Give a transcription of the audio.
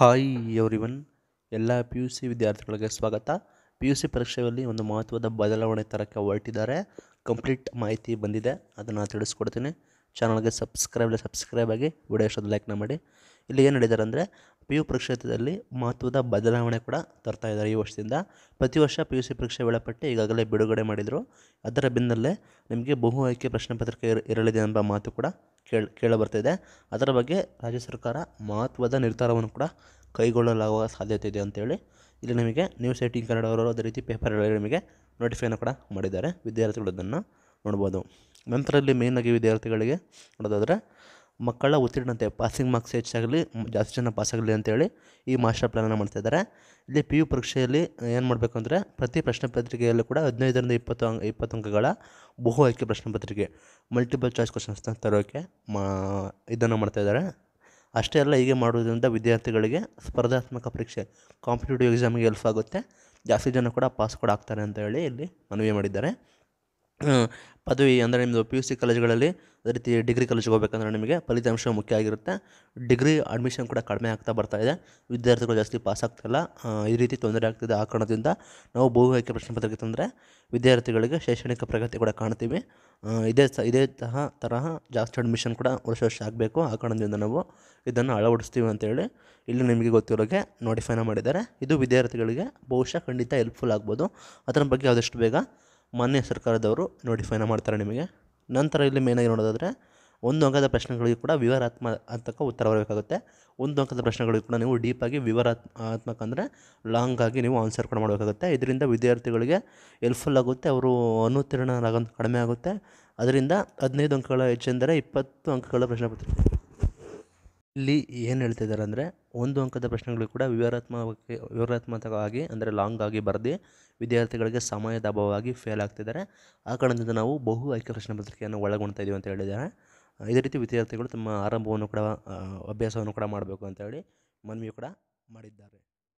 hi everyone ಎಲ್ಲ P U C ವಿದ್ಯಾರ್ಥಿಗಳಿಗೆ ಸ್ವಾಗತ ಪಿ ಯು ಸಿ ಪರೀಕ್ಷೆಯಲ್ಲಿ ಒಂದು ಮಹತ್ವದ ಬದಲಾವಣೆ ತರಕ್ಕೆ ಹೊರಟಿದ್ದಾರೆ ಕಂಪ್ಲೀಟ್ ಮಾಹಿತಿ ಬಂದಿದೆ ಅದನ್ನು ತಿಳಿಸ್ಕೊಡ್ತೀನಿ ಚಾನಲ್ಗೆ ಸಬ್ಸ್ಕ್ರೈಬ್ ಸಬ್ಸ್ಕ್ರೈಬ್ ಆಗಿ ವಿಡಿಯೋ ಇಷ್ಟೊಂದು ಲೈಕ್ನ ಮಾಡಿ ಇಲ್ಲಿ ಏನು ನಡೀತಾರೆ ಅಂದರೆ ಪಿ ಯು ಪ್ರಕ್ಷೇತ್ರದಲ್ಲಿ ಮಹತ್ವದ ಬದಲಾವಣೆ ಕೂಡ ತರ್ತಾ ಇದ್ದಾರೆ ಈ ವರ್ಷದಿಂದ ಪ್ರತಿ ವರ್ಷ ಪಿ ಯು ಸಿ ಪರೀಕ್ಷೆ ವೇಳಾಪಟ್ಟಿ ಈಗಾಗಲೇ ಬಿಡುಗಡೆ ಮಾಡಿದರು ಅದರ ಬೆನ್ನಲ್ಲೇ ನಿಮಗೆ ಬಹು ಆಯ್ಕೆ ಪ್ರಶ್ನೆ ಪತ್ರಿಕೆ ಇರಲಿದೆ ಎಂಬ ಮಾತು ಕೂಡ ಕೇಳಿ ಕೇಳಬರ್ತಿದೆ ಅದರ ಬಗ್ಗೆ ರಾಜ್ಯ ಸರ್ಕಾರ ಮಹತ್ವದ ನಿರ್ಧಾರವನ್ನು ಕೂಡ ಕೈಗೊಳ್ಳಲಾಗುವ ಸಾಧ್ಯತೆ ಇದೆ ಅಂತೇಳಿ ಇಲ್ಲಿ ನಮಗೆ ನ್ಯೂಸ್ ಏಯ್ಟೀನ್ ಕನ್ನಡ ಅವರು ಅದೇ ರೀತಿ ಪೇಪರ್ಗಳಲ್ಲಿ ನಮಗೆ ನೋಟಿಫೈನ ಕೂಡ ಮಾಡಿದ್ದಾರೆ ವಿದ್ಯಾರ್ಥಿಗಳು ಅದನ್ನು ನೋಡ್ಬೋದು ನಂತರ ಇಲ್ಲಿ ಮೇಯ್ನಾಗಿ ವಿದ್ಯಾರ್ಥಿಗಳಿಗೆ ನೋಡೋದಾದರೆ ಮಕ್ಕಳ ಉತ್ತೀರ್ಣತೆ ಪಾಸಿಂಗ್ ಮಾರ್ಕ್ಸ್ ಹೆಚ್ಚಾಗಲಿ ಜಾಸ್ತಿ ಜನ ಪಾಸಾಗಲಿ ಅಂತೇಳಿ ಈ ಮಾಸ್ಟರ್ ಪ್ಲ್ಯಾನನ್ನು ಇದ್ದಾರೆ ಇಲ್ಲಿ ಪಿ ಯು ಪರೀಕ್ಷೆಯಲ್ಲಿ ಏನು ಮಾಡಬೇಕು ಅಂದರೆ ಪ್ರತಿ ಪ್ರಶ್ನೆ ಪತ್ರಿಕೆಯಲ್ಲೂ ಕೂಡ ಹದಿನೈದರಿಂದ ಇಪ್ಪತ್ತು ಅಂಕ ಇಪ್ಪತ್ತು ಅಂಕಗಳ ಬಹು ಆಯ್ಕೆ ಪ್ರಶ್ನೆ ಪತ್ರಿಕೆ ಮಲ್ಟಿಪಲ್ ಚಾಯ್ಸ್ ಕ್ವಶನ್ಸ್ನ ತರೋಕೆ ಮಾ ಇದನ್ನು ಇದ್ದಾರೆ ಅಷ್ಟೇ ಅಲ್ಲ ಹೀಗೆ ಮಾಡೋದ್ರಿಂದ ವಿದ್ಯಾರ್ಥಿಗಳಿಗೆ ಸ್ಪರ್ಧಾತ್ಮಕ ಪರೀಕ್ಷೆ ಕಾಂಪಿಟೇಟಿವ್ ಎಕ್ಸಾಮಿಗೆ ಹೆಲ್ಪ್ ಆಗುತ್ತೆ ಜಾಸ್ತಿ ಜನ ಕೂಡ ಪಾಸ್ ಕೂಡ ಆಗ್ತಾರೆ ಅಂತ ಹೇಳಿ ಇಲ್ಲಿ ಮನವಿ ಮಾಡಿದ್ದಾರೆ ಪದವಿ ಅಂದರೆ ನಿಮ್ಮದು ಪಿ ಯು ಸಿ ಕಾಲೇಜುಗಳಲ್ಲಿ ಅದೇ ರೀತಿ ಡಿಗ್ರಿ ಕಾಲೇಜಿಗೆ ಹೋಗ್ಬೇಕಂದ್ರೆ ನಿಮಗೆ ಫಲಿತಾಂಶ ಮುಖ್ಯ ಆಗಿರುತ್ತೆ ಡಿಗ್ರಿ ಅಡ್ಮಿಷನ್ ಕೂಡ ಕಡಿಮೆ ಆಗ್ತಾ ಬರ್ತಾ ಇದೆ ವಿದ್ಯಾರ್ಥಿಗಳು ಜಾಸ್ತಿ ಪಾಸ್ ಆಗ್ತಿಲ್ಲ ಈ ರೀತಿ ತೊಂದರೆ ಆಗ್ತಿದೆ ಆ ಕಾರಣದಿಂದ ನಾವು ಬಹು ಆಯ್ಕೆ ಪ್ರಶ್ನೆ ಪತ್ರಿಕೆ ತಂದರೆ ವಿದ್ಯಾರ್ಥಿಗಳಿಗೆ ಶೈಕ್ಷಣಿಕ ಪ್ರಗತಿ ಕೂಡ ಕಾಣ್ತೀವಿ ಇದೇ ಸ ಇದೇ ತರಹ ತರಹ ಜಾಸ್ತಿ ಅಡ್ಮಿಷನ್ ಕೂಡ ವರ್ಷ ವರ್ಷ ಆಗಬೇಕು ಆ ಕಾರಣದಿಂದ ನಾವು ಇದನ್ನು ಅಳವಡಿಸ್ತೀವಿ ಅಂತೇಳಿ ಇಲ್ಲಿ ನಿಮಗೆ ಗೊತ್ತಿರೋಗೆ ನೋಟಿಫೈನ ಮಾಡಿದ್ದಾರೆ ಇದು ವಿದ್ಯಾರ್ಥಿಗಳಿಗೆ ಬಹುಶಃ ಖಂಡಿತ ಹೆಲ್ಪ್ಫುಲ್ ಆಗ್ಬೋದು ಅದರ ಬಗ್ಗೆ ಆದಷ್ಟು ಬೇಗ ಮಾನ್ಯ ಸರ್ಕಾರದವರು ನೋಟಿಫೈನ ಮಾಡ್ತಾರೆ ನಿಮಗೆ ನಂತರ ಇಲ್ಲಿ ಮೇನಾಗಿ ನೋಡೋದಾದರೆ ಒಂದು ಅಂಕದ ಪ್ರಶ್ನೆಗಳಿಗೆ ಕೂಡ ವಿವರಾತ್ಮಕ ಉತ್ತರ ಬರಬೇಕಾಗುತ್ತೆ ಒಂದು ಅಂಕದ ಪ್ರಶ್ನೆಗಳಿಗೆ ಕೂಡ ನೀವು ಡೀಪಾಗಿ ಆತ್ಮಕ ಅಂದರೆ ಲಾಂಗ್ ಆಗಿ ನೀವು ಆನ್ಸರ್ ಕೂಡ ಮಾಡಬೇಕಾಗುತ್ತೆ ಇದರಿಂದ ವಿದ್ಯಾರ್ಥಿಗಳಿಗೆ ಹೆಲ್ಪ್ಫುಲ್ ಆಗುತ್ತೆ ಅವರು ಅನುತ್ತೀರ್ಣರಾಗ ಕಡಿಮೆ ಆಗುತ್ತೆ ಅದರಿಂದ ಹದಿನೈದು ಅಂಕಗಳ ಹೆಚ್ಚೆಂದರೆ ಇಪ್ಪತ್ತು ಅಂಕಗಳ ಪ್ರಶ್ನೆ ಪತ್ರಿಕೆ ಇಲ್ಲಿ ಏನು ಹೇಳ್ತಿದ್ದಾರೆ ಅಂದರೆ ಒಂದು ಅಂಕದ ಪ್ರಶ್ನೆಗಳು ಕೂಡ ವಿವರಾತ್ಮಕ ವಿವರಾತ್ಮಕವಾಗಿ ಅಂದರೆ ಲಾಂಗ್ ಆಗಿ ಬರೆದು ವಿದ್ಯಾರ್ಥಿಗಳಿಗೆ ಸಮಯದ ಅಭಾವವಾಗಿ ಫೇಲ್ ಆಗ್ತಿದ್ದಾರೆ ಆ ಕಾರಣದಿಂದ ನಾವು ಬಹು ಐಕ್ಯ ಪ್ರಶ್ನೆ ಪತ್ರಿಕೆಯನ್ನು ಒಳಗೊಳ್ತಾ ಇದ್ದೀವಿ ಅಂತ ಹೇಳಿದ್ದಾರೆ ಇದೇ ರೀತಿ ವಿದ್ಯಾರ್ಥಿಗಳು ತಮ್ಮ ಆರಂಭವನ್ನು ಕೂಡ ಅಭ್ಯಾಸವನ್ನು ಕೂಡ ಮಾಡಬೇಕು ಅಂತೇಳಿ ಮನವಿ ಕೂಡ ಮಾಡಿದ್ದಾರೆ